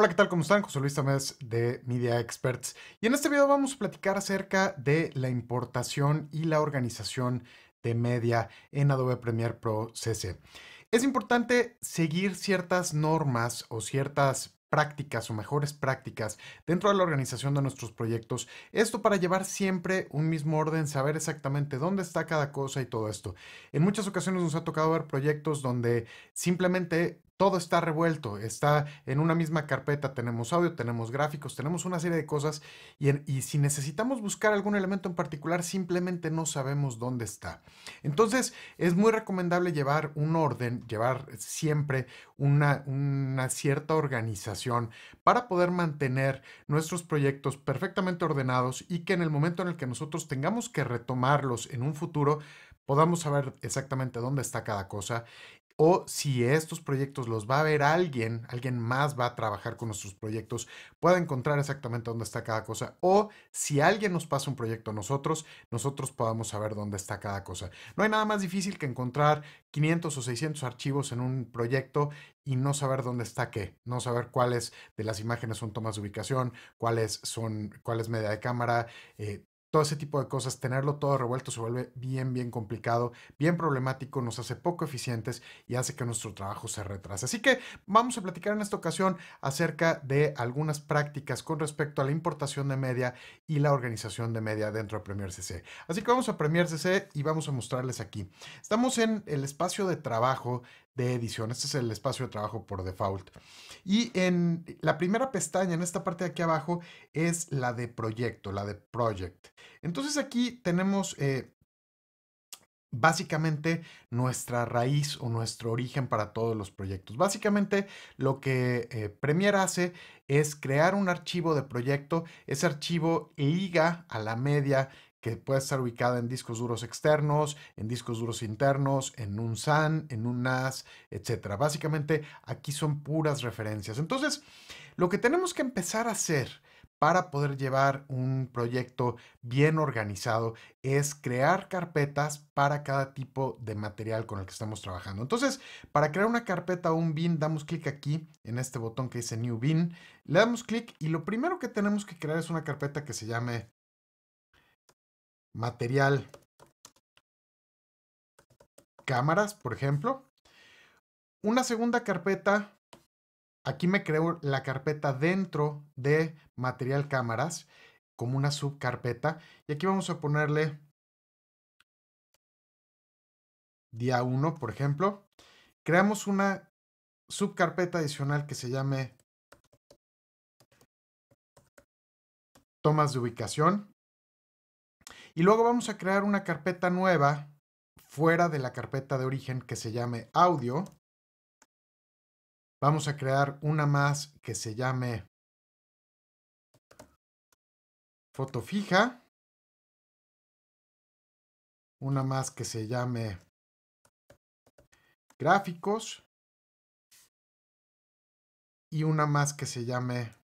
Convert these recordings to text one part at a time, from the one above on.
Hola, ¿qué tal? ¿Cómo están? José Luis Tamés de Media Experts. Y en este video vamos a platicar acerca de la importación y la organización de media en Adobe Premiere Pro CC. Es importante seguir ciertas normas o ciertas prácticas o mejores prácticas dentro de la organización de nuestros proyectos. Esto para llevar siempre un mismo orden, saber exactamente dónde está cada cosa y todo esto. En muchas ocasiones nos ha tocado ver proyectos donde simplemente todo está revuelto, está en una misma carpeta, tenemos audio, tenemos gráficos, tenemos una serie de cosas y, si necesitamos buscar algún elemento en particular, simplemente no sabemos dónde está. Entonces, es muy recomendable llevar un orden, llevar siempre una cierta organización para poder mantener nuestros proyectos perfectamente ordenados y que en el momento en el que nosotros tengamos que retomarlos en un futuro, podamos saber exactamente dónde está cada cosa o si estos proyectos los va a ver alguien, alguien más va a trabajar con nuestros proyectos, pueda encontrar exactamente dónde está cada cosa, o si alguien nos pasa un proyecto a nosotros, nosotros podamos saber dónde está cada cosa. No hay nada más difícil que encontrar 500 o 600 archivos en un proyecto y no saber dónde está qué, no saber cuáles de las imágenes son tomas de ubicación, cuáles son, cuáles es media de cámara, eh, todo ese tipo de cosas, tenerlo todo revuelto se vuelve bien, bien complicado, bien problemático, nos hace poco eficientes y hace que nuestro trabajo se retrase. Así que vamos a platicar en esta ocasión acerca de algunas prácticas con respecto a la importación de media y la organización de media dentro de Premiere CC. Así que vamos a Premiere CC y vamos a mostrarles aquí. Estamos en el espacio de trabajo de edición. Este es el espacio de trabajo por default. Y en la primera pestaña, en esta parte de aquí abajo, es la de proyecto, la de project. Entonces aquí tenemos eh, básicamente nuestra raíz o nuestro origen para todos los proyectos. Básicamente lo que eh, Premiere hace es crear un archivo de proyecto. Ese archivo liga a la media que puede estar ubicada en discos duros externos, en discos duros internos, en un SAN, en un NAS, etc. Básicamente aquí son puras referencias. Entonces, lo que tenemos que empezar a hacer para poder llevar un proyecto bien organizado es crear carpetas para cada tipo de material con el que estamos trabajando. Entonces, para crear una carpeta o un bin, damos clic aquí en este botón que dice New Bin, le damos clic y lo primero que tenemos que crear es una carpeta que se llame material, cámaras, por ejemplo. Una segunda carpeta, aquí me creo la carpeta dentro de material cámaras, como una subcarpeta. Y aquí vamos a ponerle día 1, por ejemplo. Creamos una subcarpeta adicional que se llame tomas de ubicación. Y luego vamos a crear una carpeta nueva fuera de la carpeta de origen que se llame audio. Vamos a crear una más que se llame foto fija. Una más que se llame gráficos. Y una más que se llame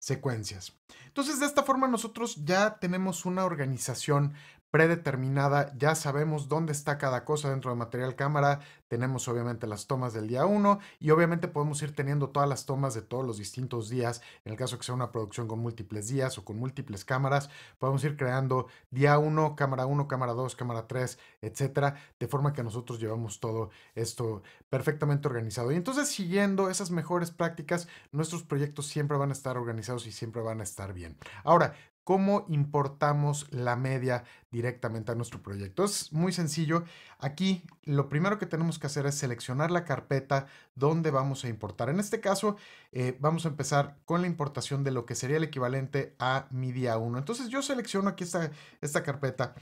secuencias. Entonces, de esta forma nosotros ya tenemos una organización predeterminada, ya sabemos dónde está cada cosa dentro de material cámara, tenemos obviamente las tomas del día 1 y obviamente podemos ir teniendo todas las tomas de todos los distintos días, en el caso que sea una producción con múltiples días o con múltiples cámaras, podemos ir creando día 1, cámara 1, cámara 2, cámara 3, etcétera, de forma que nosotros llevamos todo esto perfectamente organizado. Y entonces siguiendo esas mejores prácticas, nuestros proyectos siempre van a estar organizados y siempre van a estar bien. Ahora, cómo importamos la media directamente a nuestro proyecto. Es muy sencillo. Aquí lo primero que tenemos que hacer es seleccionar la carpeta donde vamos a importar. En este caso, eh, vamos a empezar con la importación de lo que sería el equivalente a mi día 1. Entonces yo selecciono aquí esta, esta carpeta.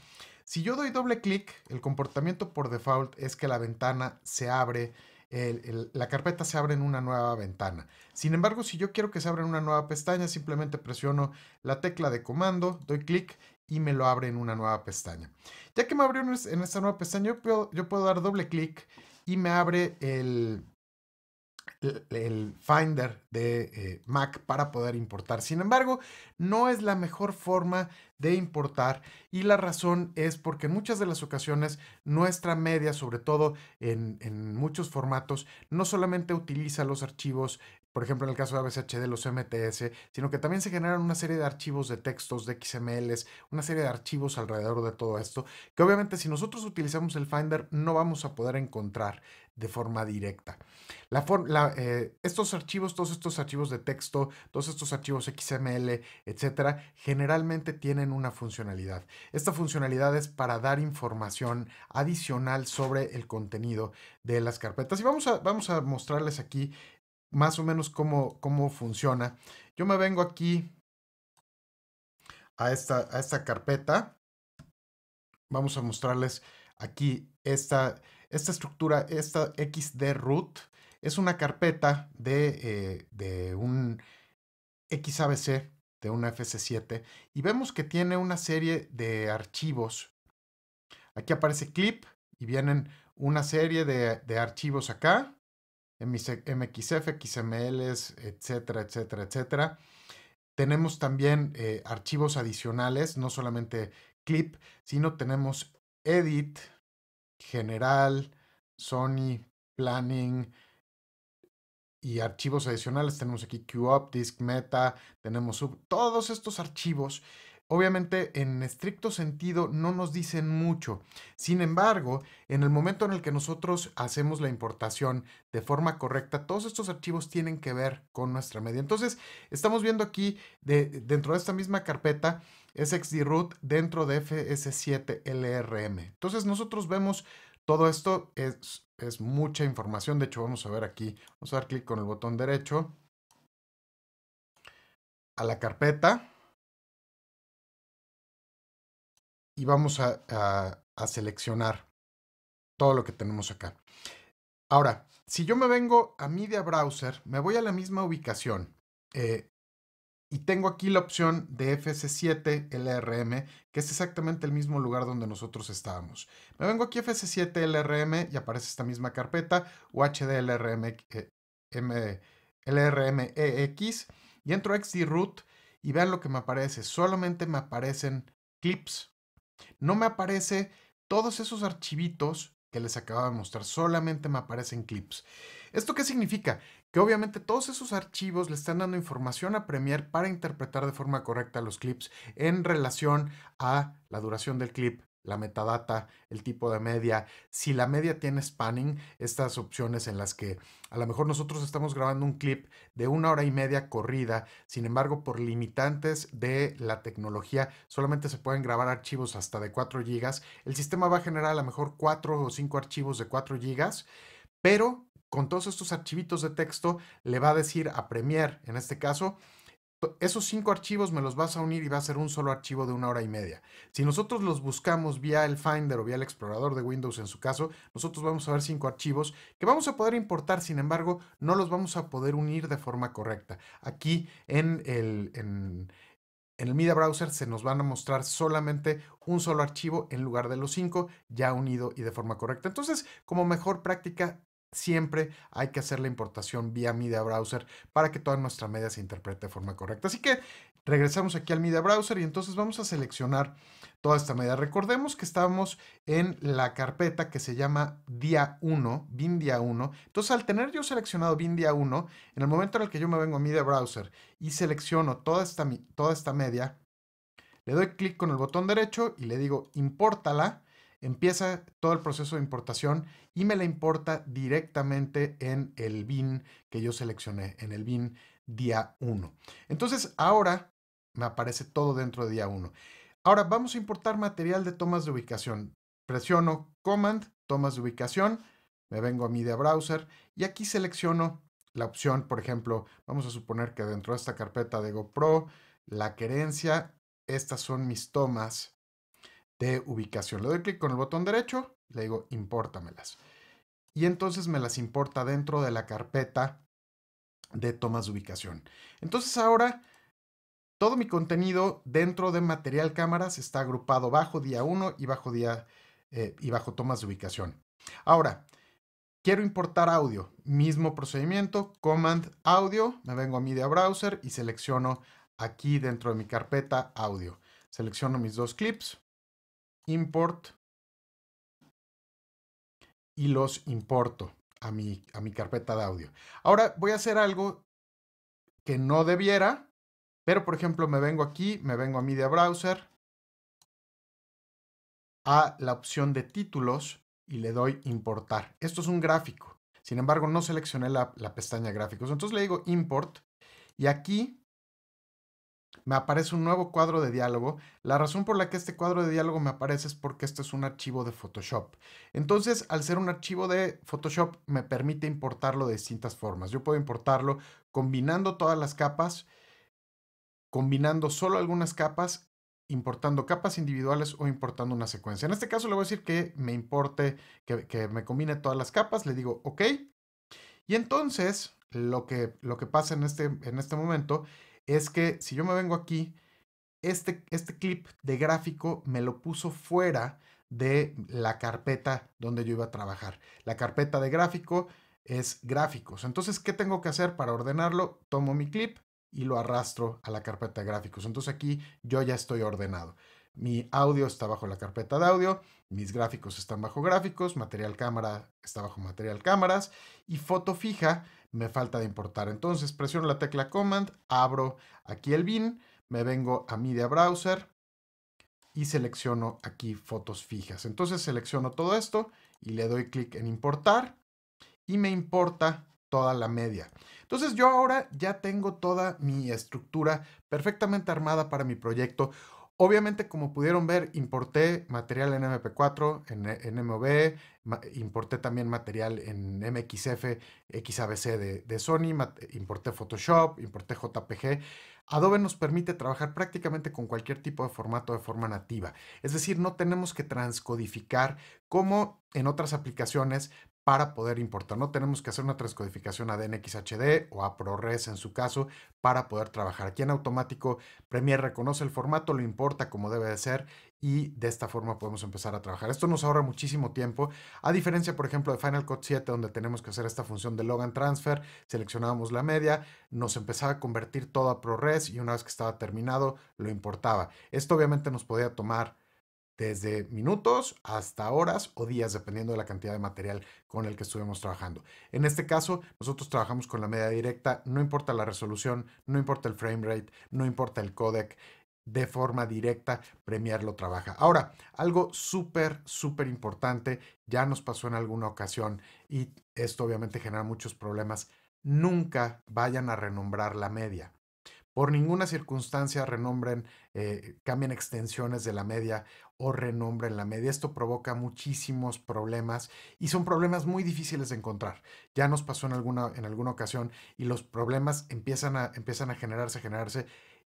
Si yo doy doble clic, el comportamiento por default es que la ventana se abre la carpeta se abre en una nueva ventana. Sin embargo, si yo quiero que se abra en una nueva pestaña, simplemente presiono la tecla de comando, doy clic y me lo abre en una nueva pestaña. Ya que me abrió en esta nueva pestaña, yo puedo dar doble clic y me abre el, el Finder de eh, Mac para poder importar. Sin embargo, no es la mejor forma de importar y la razón es porque en muchas de las ocasiones nuestra media, sobre todo en, muchos formatos, no solamente utiliza los archivos por ejemplo, en el caso de AVCHD, los MTS, sino que también se generan una serie de archivos de textos, de XMLs, una serie de archivos alrededor de todo esto, que obviamente si nosotros utilizamos el Finder no vamos a poder encontrar de forma directa. La eh, estos archivos, todos estos archivos de texto, todos estos archivos XML, etcétera, generalmente tienen una funcionalidad. Esta funcionalidad es para dar información adicional sobre el contenido de las carpetas. Y vamos a, vamos a mostrarles aquí más o menos cómo, cómo funciona. Yo me vengo aquí a esta, a esta carpeta. Vamos a mostrarles aquí esta, esta estructura, esta XD root, es una carpeta de, un eh, XABC, de un FC7, y vemos que tiene una serie de archivos. Aquí aparece clip y vienen una serie de, archivos acá, MXF, XMLs, etcétera, etcétera, etcétera. Tenemos también eh, archivos adicionales, no solamente clip, sino tenemos edit, general, Sony, planning y archivos adicionales. Tenemos aquí QUp, disk meta, tenemos sub, todos estos archivos. Obviamente, en estricto sentido, no nos dicen mucho. Sin embargo, en el momento en el que nosotros hacemos la importación de forma correcta, todos estos archivos tienen que ver con nuestra media. Entonces, estamos viendo aquí, dentro de esta misma carpeta, es XDRoot dentro de FS7LRM. Entonces nosotros vemos todo esto, es, mucha información, de hecho vamos a ver aquí, vamos a dar clic con el botón derecho a la carpeta y vamos a, seleccionar todo lo que tenemos acá. Ahora, si yo me vengo a Media Browser, me voy a la misma ubicación. Eh, y tengo aquí la opción de FC7LRM, que es exactamente el mismo lugar donde nosotros estábamos. Me vengo aquí a FC7LRM y aparece esta misma carpeta, UHDLRM, eh, e x y entro a XDRoot y vean lo que me aparece. Solamente me aparecen clips. No me aparece todos esos archivitos que les acababa de mostrar. Solamente me aparecen clips. ¿Esto qué significa? que obviamente todos esos archivos le están dando información a Premiere para interpretar de forma correcta los clips en relación a la duración del clip, la metadata, el tipo de media. Si la media tiene spanning, estas opciones en las que a lo mejor nosotros estamos grabando un clip de una hora y media corrida, sin embargo, por limitantes de la tecnología, solamente se pueden grabar archivos hasta de 4 GB. El sistema va a generar a lo mejor 4 o 5 archivos de 4 GB, pero con todos estos archivitos de texto, le va a decir a Premiere, en este caso, esos cinco archivos me los vas a unir y va a ser un solo archivo de una hora y media. Si nosotros los buscamos vía el Finder o vía el explorador de Windows en su caso, nosotros vamos a ver cinco archivos que vamos a poder importar, sin embargo, no los vamos a poder unir de forma correcta. Aquí en el, en, el Media Browser se nos van a mostrar solamente un solo archivo en lugar de los cinco ya unido y de forma correcta. Entonces, como mejor práctica, siempre hay que hacer la importación vía Media Browser para que toda nuestra media se interprete de forma correcta. Así que regresamos aquí al Media Browser y entonces vamos a seleccionar toda esta media. Recordemos que estábamos en la carpeta que se llama día 1, bin día 1. Entonces al tener yo seleccionado bin día 1, en el momento en el que yo me vengo a Media Browser y selecciono toda esta, toda esta media, le doy clic con el botón derecho y le digo impórtala empieza todo el proceso de importación y me la importa directamente en el bin que yo seleccioné, en el bin día 1. Entonces ahora me aparece todo dentro de día 1. Ahora vamos a importar material de tomas de ubicación. Presiono Command, tomas de ubicación, me vengo a Media Browser y aquí selecciono la opción, por ejemplo, vamos a suponer que dentro de esta carpeta de GoPro, la querencia, estas son mis tomas de ubicación. Le doy clic con el botón derecho le digo importamelas. Y entonces me las importa dentro de la carpeta de tomas de ubicación. Entonces ahora todo mi contenido dentro de material cámaras está agrupado bajo día 1 y bajo día eh, y bajo tomas de ubicación. Ahora, quiero importar audio. Mismo procedimiento, command audio, me vengo a media browser y selecciono aquí dentro de mi carpeta audio. Selecciono mis dos clips, import y los importo a mi, a mi carpeta de audio. Ahora voy a hacer algo que no debiera, pero por ejemplo me vengo aquí, me vengo a Media Browser, a la opción de títulos y le doy importar. Esto es un gráfico. Sin embargo, no seleccioné la, la pestaña gráficos. Entonces le digo import y aquí me aparece un nuevo cuadro de diálogo. La razón por la que este cuadro de diálogo me aparece es porque este es un archivo de Photoshop. Entonces, al ser un archivo de Photoshop, me permite importarlo de distintas formas. Yo puedo importarlo combinando todas las capas, combinando solo algunas capas, importando capas individuales o importando una secuencia. En este caso le voy a decir que me importe, que, me combine todas las capas, le digo OK. Y entonces, lo que, lo que pasa en este, en este momento es que si yo me vengo aquí, este, este clip de gráfico me lo puso fuera de la carpeta donde yo iba a trabajar. La carpeta de gráfico es gráficos. Entonces, ¿qué tengo que hacer para ordenarlo? Tomo mi clip y lo arrastro a la carpeta de gráficos. Entonces aquí yo ya estoy ordenado. Mi audio está bajo la carpeta de audio, mis gráficos están bajo gráficos, material cámara está bajo material cámaras y foto fija me falta de importar. Entonces presiono la tecla Command, abro aquí el bin, me vengo a Media Browser y selecciono aquí fotos fijas. Entonces selecciono todo esto y le doy clic en importar y me importa toda la media. Entonces yo ahora ya tengo toda mi estructura perfectamente armada para mi proyecto. Obviamente, como pudieron ver, importé material en MP4, en, MOV, importé también material en MXF, XABC de Sony, importé Photoshop, importé JPG. Adobe nos permite trabajar prácticamente con cualquier tipo de formato de forma nativa. Es decir, no tenemos que transcodificar como en otras aplicaciones para poder importar. No tenemos que hacer una transcodificación a DNxHD o a ProRes en su caso para poder trabajar. Aquí en automático Premiere reconoce el formato, lo importa como debe de ser y de esta forma podemos empezar a trabajar. Esto nos ahorra muchísimo tiempo, a diferencia por ejemplo de Final Cut 7 donde tenemos que hacer esta función de Logan Transfer, seleccionábamos la media, nos empezaba a convertir todo a ProRes y una vez que estaba terminado lo importaba. Esto obviamente nos podía tomar desde minutos hasta horas o días, dependiendo de la cantidad de material con el que estuvimos trabajando. En este caso, nosotros trabajamos con la media directa, no importa la resolución, no importa el frame rate, no importa el codec, de forma directa, Premiere lo trabaja. Ahora, algo súper, súper importante, ya nos pasó en alguna ocasión y esto obviamente genera muchos problemas, nunca vayan a renombrar la media. Por ninguna circunstancia renombren, eh, cambien extensiones de la media o renombren la media. Esto provoca muchísimos problemas y son problemas muy difíciles de encontrar. Ya nos pasó en alguna, en alguna ocasión y los problemas empiezan a, empiezan a generarse, a generarse.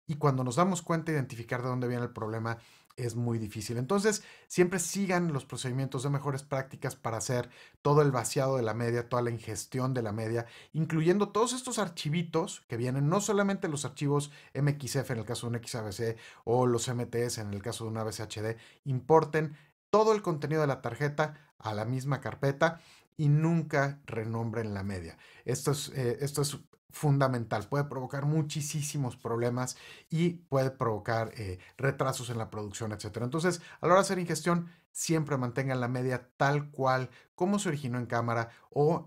Y cuando nos damos cuenta, de identificar de dónde viene el problema, es muy difícil. Entonces, siempre sigan los procedimientos de mejores prácticas para hacer todo el vaciado de la media, toda la ingestión de la media, incluyendo todos estos archivitos que vienen, no solamente los archivos MXF en el caso de un XABC o los MTS en el caso de un ABCHD, importen todo el contenido de la tarjeta a la misma carpeta y nunca renombren la media. Esto es, eh, esto es fundamental, puede provocar muchísimos problemas y puede provocar eh, retrasos en la producción, etc. Entonces, a la hora de hacer ingestión, siempre mantengan la media tal cual como se originó en cámara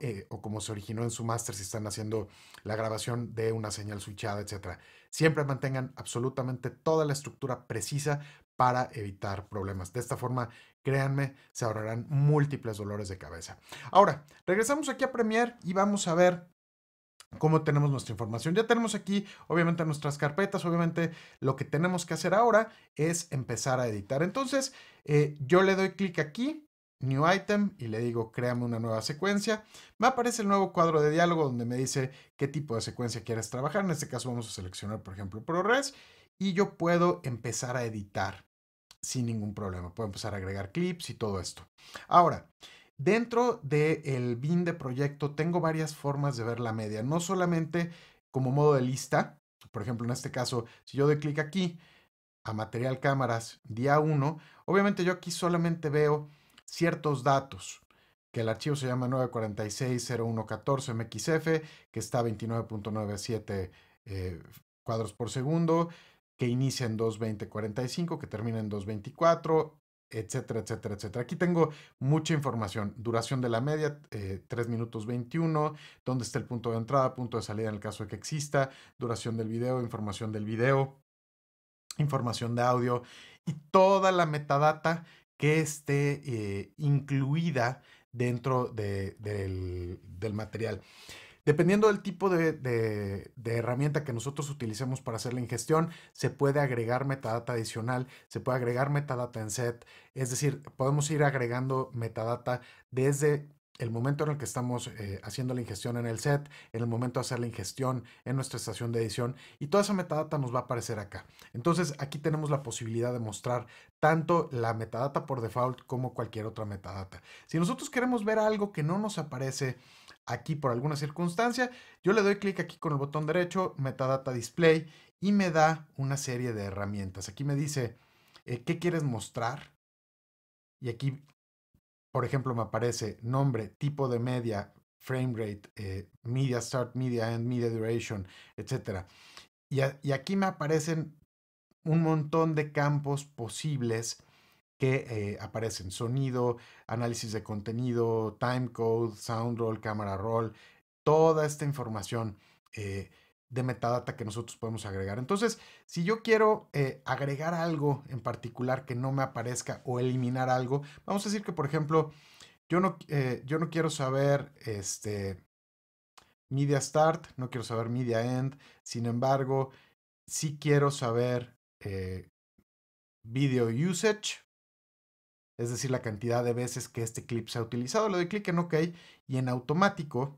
eh, o, como se originó en su máster si están haciendo la grabación de una señal switchada, etc. Siempre mantengan absolutamente toda la estructura precisa para evitar problemas. De esta forma, créanme, se ahorrarán múltiples dolores de cabeza. Ahora, regresamos aquí a Premiere y vamos a ver cómo tenemos nuestra información. Ya tenemos aquí, obviamente, nuestras carpetas. Obviamente, lo que tenemos que hacer ahora es empezar a editar. Entonces, eh, yo le doy clic aquí, New Item, y le digo, créame una nueva secuencia. Me aparece el nuevo cuadro de diálogo donde me dice qué tipo de secuencia quieres trabajar. En este caso, vamos a seleccionar, por ejemplo, ProRes, y yo puedo empezar a editar sin ningún problema. Puedo empezar a agregar clips y todo esto. Ahora, Dentro del bin de proyecto tengo varias formas de ver la media, no solamente como modo de lista, por ejemplo en este caso, si yo doy clic aquí a material cámaras día 1, obviamente yo aquí solamente veo ciertos datos, que el archivo se llama 946 MXF, que está a 29.97 eh, cuadros por segundo, que inicia en 220.45, que termina en 224, etcétera, etcétera, etcétera. Aquí tengo mucha información. Duración de la media, 3 eh, minutos 21, dónde está el punto de entrada, punto de salida en el caso de que exista, duración del video, información del video, información de audio y toda la metadata que esté eh, incluida dentro del material. Dependiendo del tipo de, herramienta que nosotros utilicemos para hacer la ingestión, se puede agregar metadata adicional, se puede agregar metadata en set, es decir, podemos ir agregando metadata desde el momento en el que estamos eh, haciendo la ingestión en el set, en el momento de hacer la ingestión en nuestra estación de edición y toda esa metadata nos va a aparecer acá. Entonces aquí tenemos la posibilidad de mostrar tanto la metadata por default como cualquier otra metadata. Si nosotros queremos ver algo que no nos aparece aquí por alguna circunstancia. Yo le doy clic aquí con el botón derecho, Metadata Display, y me da una serie de herramientas. Aquí me dice eh, qué quieres mostrar. Y aquí, por ejemplo, me aparece nombre, tipo de media, frame rate, eh, media start, media end, media duration, etc. y aquí me aparecen un montón de campos posibles que eh, aparecen sonido, análisis de contenido, timecode, sound roll, cámara roll, toda esta información eh, de metadata que nosotros podemos agregar. Entonces, si yo quiero eh, agregar algo en particular que no me aparezca o eliminar algo, vamos a decir que, por ejemplo, yo no, yo no quiero saber este, media start, no quiero saber media end, sin embargo, sí quiero saber video usage es decir, la cantidad de veces que este clip se ha utilizado. Le doy clic en OK y en automático,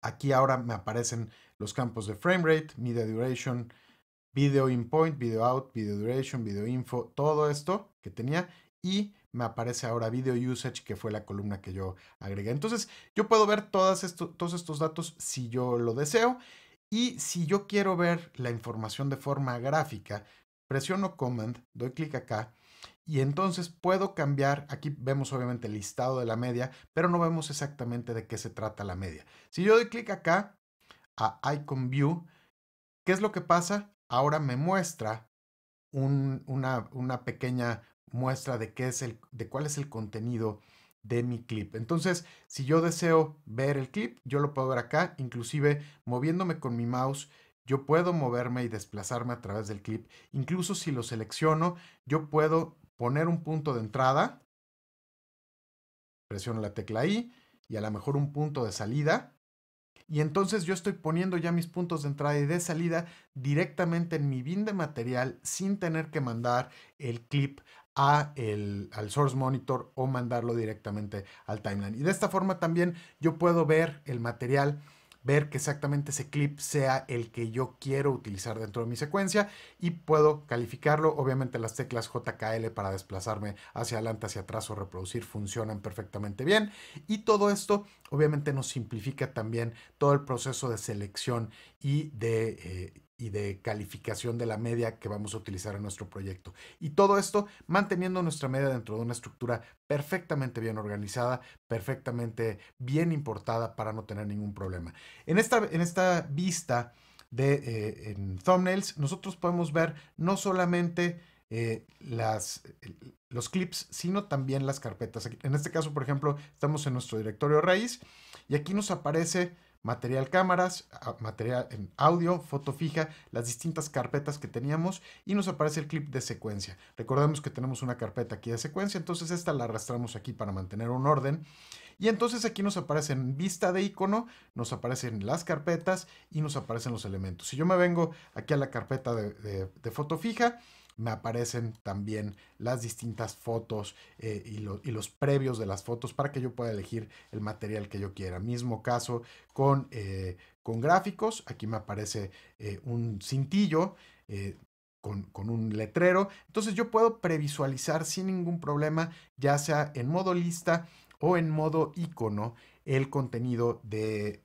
aquí ahora me aparecen los campos de frame rate, media duration, video in point, video out, video duration, video info, todo esto que tenía y me aparece ahora video usage, que fue la columna que yo agregué. Entonces, yo puedo ver todas todos estos datos si yo lo deseo. Y si yo quiero ver la información de forma gráfica, presiono Command, doy clic acá y entonces puedo cambiar, aquí vemos obviamente el listado de la media, pero no vemos exactamente de qué se trata la media. Si yo doy clic acá a Icon View, ¿qué es lo que pasa? Ahora me muestra una, una, pequeña muestra de, qué es el, de cuál es el contenido de mi clip. Entonces, si yo deseo ver el clip, yo lo puedo ver acá, inclusive moviéndome con mi mouse, yo puedo moverme y desplazarme a través del clip. Incluso si lo selecciono, yo puedo poner un punto de entrada, presiono la tecla I y a lo mejor un punto de salida. Y entonces yo estoy poniendo ya mis puntos de entrada y de salida directamente en mi bin de material sin tener que mandar el clip a el, al source monitor o mandarlo directamente al timeline. Y de esta forma también yo puedo ver el material ver que exactamente ese clip sea el que yo quiero utilizar dentro de mi secuencia y puedo calificarlo. Obviamente las teclas JKL para desplazarme hacia adelante, hacia atrás o reproducir funcionan perfectamente bien. Y todo esto obviamente nos simplifica también todo el proceso de selección y de eh, y de calificación de la media que vamos a utilizar en nuestro proyecto. Y todo esto manteniendo nuestra media dentro de una estructura perfectamente bien organizada, perfectamente bien importada para no tener ningún problema. En esta, en esta vista de eh, thumbnails, nosotros podemos ver no solamente eh, las, los clips, sino también las carpetas. En este caso, por ejemplo, estamos en nuestro directorio raíz y aquí nos aparece material cámaras, material en audio, foto fija, las distintas carpetas que teníamos y nos aparece el clip de secuencia. Recordemos que tenemos una carpeta aquí de secuencia, entonces esta la arrastramos aquí para mantener un orden. Y entonces aquí nos aparecen vista de icono, nos aparecen las carpetas y nos aparecen los elementos. Si yo me vengo aquí a la carpeta de foto fija, me aparecen también las distintas fotos eh, y, los previos de las fotos para que yo pueda elegir el material que yo quiera. Mismo caso con, eh, gráficos, aquí me aparece eh, un cintillo. Con, con, un letrero. Entonces yo puedo previsualizar sin ningún problema, ya sea en modo lista o en modo icono, el contenido de,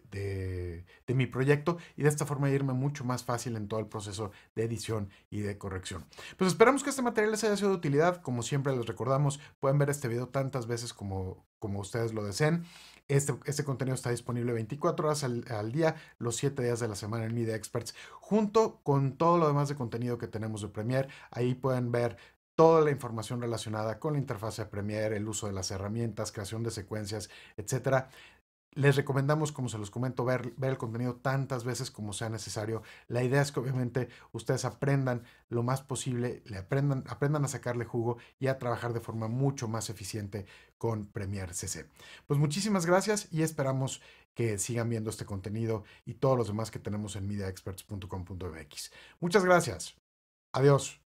mi proyecto y de esta forma irme mucho más fácil en todo el proceso de edición y de corrección. Pues esperamos que este material les haya sido de utilidad. Como siempre les recordamos, pueden ver este video tantas veces como, como ustedes lo deseen. Este, este, contenido está disponible 24 horas al, día, los 7 días de la semana en Media Experts, junto con todo lo demás de contenido que tenemos de Premiere. Ahí pueden ver toda la información relacionada con la interfaz de Premiere, el uso de las herramientas, creación de secuencias, etc. Les recomendamos, como se los comento, ver, el contenido tantas veces como sea necesario. La idea es que obviamente ustedes aprendan lo más posible, aprendan, aprendan a sacarle jugo y a trabajar de forma mucho más eficiente con Premiere CC. Pues muchísimas gracias y esperamos que sigan viendo este contenido y todos los demás que tenemos en mediaexperts.com.mx. Muchas gracias. Adiós.